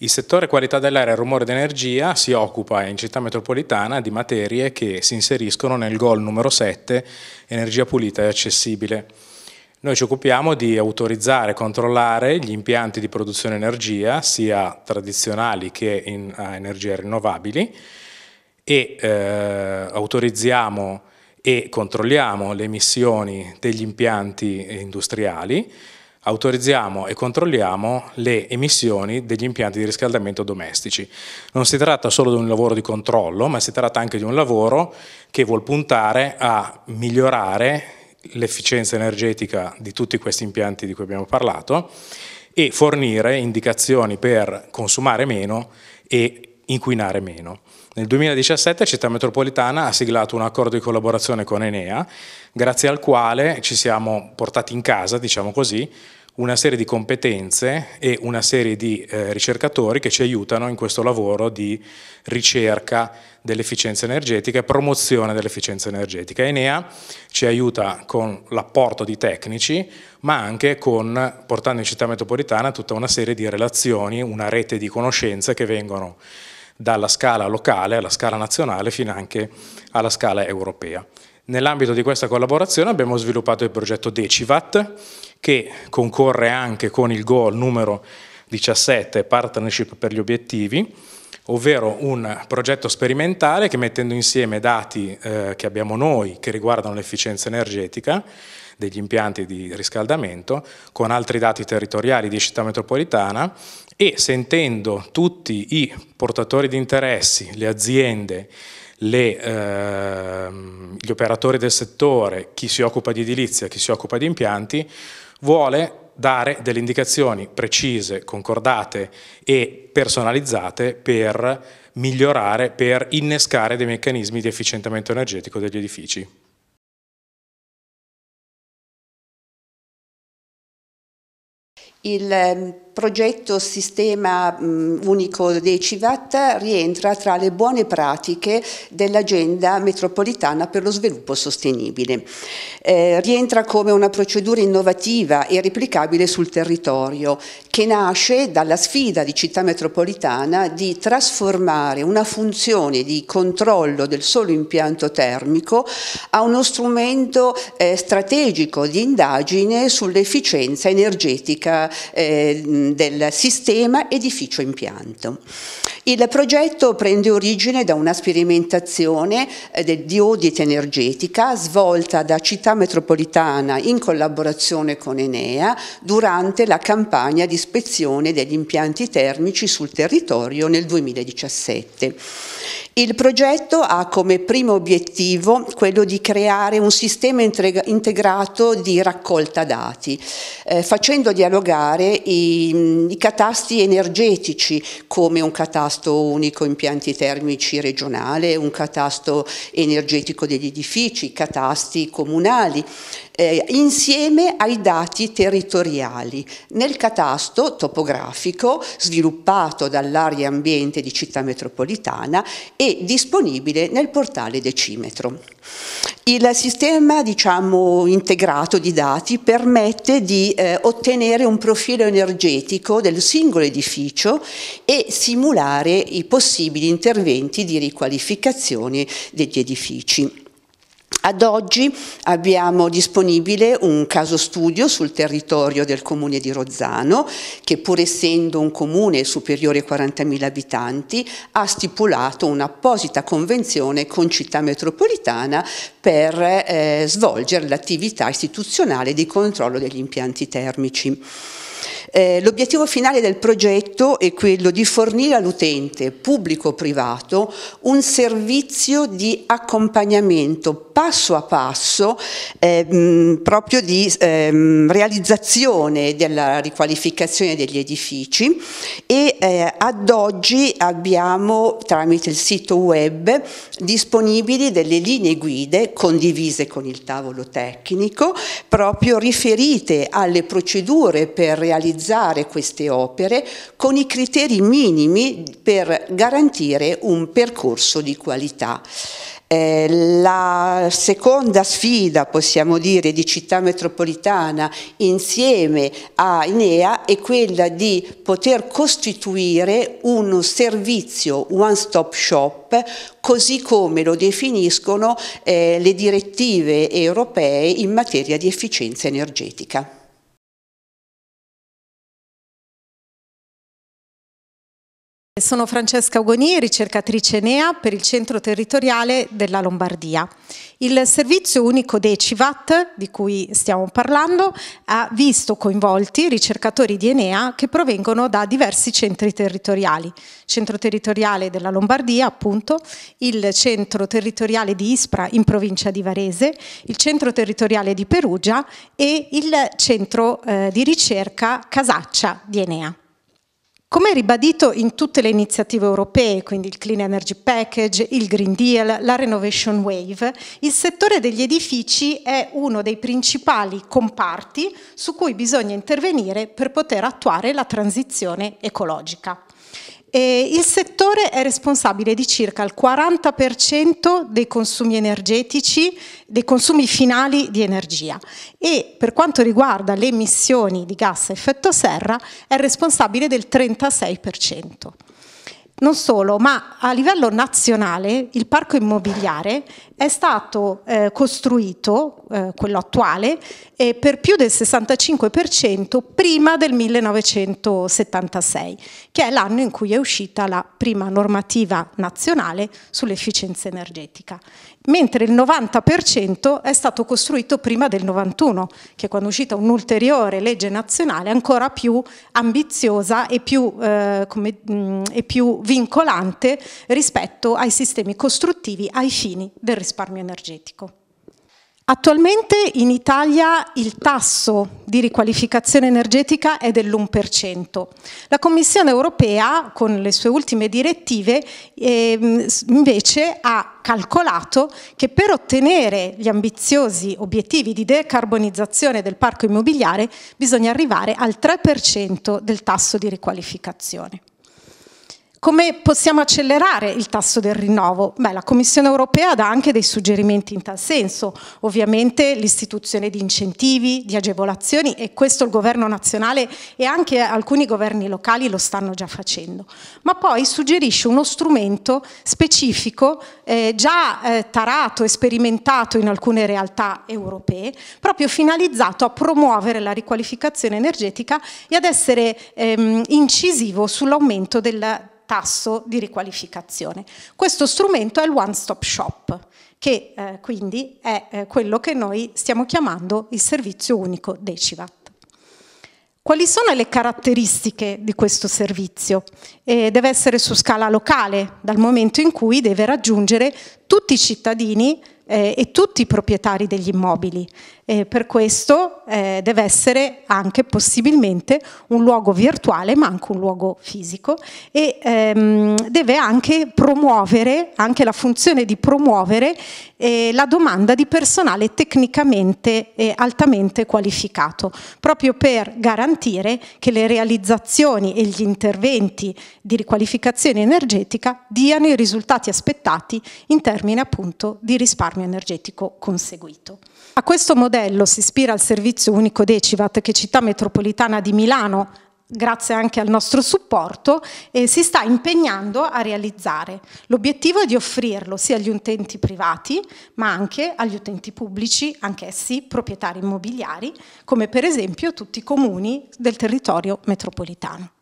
Il settore qualità dell'aria e rumore d'energia si occupa in città metropolitana di materie che si inseriscono nel goal numero 7, energia pulita e accessibile. Noi ci occupiamo di autorizzare e controllare gli impianti di produzione energia, sia tradizionali che in, a energie rinnovabili, e eh, autorizziamo e controlliamo le emissioni degli impianti industriali, autorizziamo e controlliamo le emissioni degli impianti di riscaldamento domestici. Non si tratta solo di un lavoro di controllo, ma si tratta anche di un lavoro che vuol puntare a migliorare l'efficienza energetica di tutti questi impianti di cui abbiamo parlato e fornire indicazioni per consumare meno e inquinare meno. Nel 2017 Città Metropolitana ha siglato un accordo di collaborazione con Enea, grazie al quale ci siamo portati in casa, diciamo così, una serie di competenze e una serie di eh, ricercatori che ci aiutano in questo lavoro di ricerca dell'efficienza energetica e promozione dell'efficienza energetica. Enea ci aiuta con l'apporto di tecnici, ma anche con, portando in città metropolitana tutta una serie di relazioni, una rete di conoscenze che vengono dalla scala locale alla scala nazionale fino anche alla scala europea. Nell'ambito di questa collaborazione abbiamo sviluppato il progetto Decivat che concorre anche con il goal numero 17 Partnership per gli obiettivi ovvero un progetto sperimentale che mettendo insieme dati eh, che abbiamo noi che riguardano l'efficienza energetica degli impianti di riscaldamento, con altri dati territoriali di città metropolitana e sentendo tutti i portatori di interessi, le aziende, le, ehm, gli operatori del settore, chi si occupa di edilizia, chi si occupa di impianti, vuole dare delle indicazioni precise, concordate e personalizzate per migliorare, per innescare dei meccanismi di efficientamento energetico degli edifici. il ehm, progetto Sistema Unico Decivat rientra tra le buone pratiche dell'agenda metropolitana per lo sviluppo sostenibile. Eh, rientra come una procedura innovativa e replicabile sul territorio che nasce dalla sfida di città metropolitana di trasformare una funzione di controllo del solo impianto termico a uno strumento eh, strategico di indagine sull'efficienza energetica eh, Ehm, del sistema edificio impianto. Il progetto prende origine da una sperimentazione eh, di audit energetica svolta da Città Metropolitana in collaborazione con Enea durante la campagna di ispezione degli impianti termici sul territorio nel 2017. Il progetto ha come primo obiettivo quello di creare un sistema integrato di raccolta dati, eh, facendo dialogare i, mm, i, catasti energetici come un catasto unico impianti termici regionale, un catasto energetico degli edifici, catasti comunali, eh, insieme ai dati territoriali nel catasto topografico sviluppato dall'area ambiente di città metropolitana e disponibile nel portale Decimetro. Il sistema diciamo, integrato di dati permette di eh, ottenere un profilo energetico del singolo edificio e simulare i possibili interventi di riqualificazione degli edifici. Ad oggi abbiamo disponibile un caso studio sul territorio del comune di Rozzano che pur essendo un comune superiore a 40.000 abitanti ha stipulato un'apposita convenzione con città metropolitana per eh, svolgere l'attività istituzionale di controllo degli impianti termici. Eh, l'obiettivo finale del progetto è quello di fornire all'utente, pubblico o privato, un servizio di accompagnamento passo a passo eh, proprio di ehm, realizzazione della riqualificazione degli edifici e eh, ad oggi abbiamo tramite il sito web disponibili delle linee guide condivise con il tavolo tecnico proprio riferite alle procedure per realizzare realizzare queste opere con i criteri minimi per garantire un percorso di qualità. Eh, la seconda sfida, possiamo dire, di città metropolitana insieme a INEA è quella di poter costituire un servizio one stop shop così come lo definiscono eh, le direttive europee in materia di efficienza energetica. Sono Francesca Ugoni, ricercatrice NEA per il centro territoriale della Lombardia. Il servizio unico Decivat, di cui stiamo parlando, ha visto coinvolti ricercatori di Enea che provengono da diversi centri territoriali. Centro territoriale della Lombardia, appunto, il centro territoriale di Ispra in provincia di Varese, il centro territoriale di Perugia e il centro eh, di ricerca Casaccia di Enea. Come ribadito in tutte le iniziative europee, quindi il Clean Energy Package, il Green Deal, la Renovation Wave, il settore degli edifici è uno dei principali comparti su cui bisogna intervenire per poter attuare la transizione ecologica. E il settore è responsabile di circa il 40% dei consumi energetici, dei consumi finali di energia e per quanto riguarda le emissioni di gas a effetto serra è responsabile del 36% non solo, ma a livello nazionale il parco immobiliare è stato eh, costruito, eh, quello attuale, eh, per più del 65% prima del 1976, che è l'anno in cui è uscita la prima normativa nazionale sull'efficienza energetica, mentre il 90% è stato costruito prima del 91, che è quando è uscita un'ulteriore legge nazionale ancora più ambiziosa e più, eh, come, mh, mm, e più vincolante rispetto ai sistemi costruttivi ai fini del risparmio energetico. Attualmente in Italia il tasso di riqualificazione energetica è dell'1%. La Commissione europea, con le sue ultime direttive, ehm, invece ha calcolato che per ottenere gli ambiziosi obiettivi di decarbonizzazione del parco immobiliare bisogna arrivare al 3% del tasso di riqualificazione. Come possiamo accelerare il tasso del rinnovo? Beh, la Commissione europea dà anche dei suggerimenti in tal senso, ovviamente l'istituzione di incentivi, di agevolazioni e questo il governo nazionale e anche alcuni governi locali lo stanno già facendo, ma poi suggerisce uno strumento specifico eh, già eh, tarato e sperimentato in alcune realtà europee, proprio finalizzato a promuovere la riqualificazione energetica e ad essere ehm, incisivo sull'aumento del tasso di riqualificazione. Questo strumento è il one stop shop, che eh, quindi è eh, quello che noi stiamo chiamando il servizio unico Decivat. Quali sono le caratteristiche di questo servizio? Eh, deve essere su scala locale, dal momento in cui deve raggiungere tutti i cittadini eh, e tutti i proprietari degli immobili. Eh, per questo eh, deve essere anche possibilmente un luogo virtuale ma anche un luogo fisico e ehm, deve anche promuovere, anche la funzione di promuovere eh, la domanda di personale tecnicamente e altamente qualificato, proprio per garantire che le realizzazioni e gli interventi di riqualificazione energetica diano i risultati aspettati in termini appunto di risparmio energetico conseguito. A questo modello modello si ispira al servizio unico Decivat che città metropolitana di Milano grazie anche al nostro supporto, eh, si sta impegnando a realizzare. L'obiettivo è di offrirlo sia agli utenti privati, ma anche agli utenti pubblici, anch'essi proprietari immobiliari, come per esempio tutti i comuni del territorio metropolitano.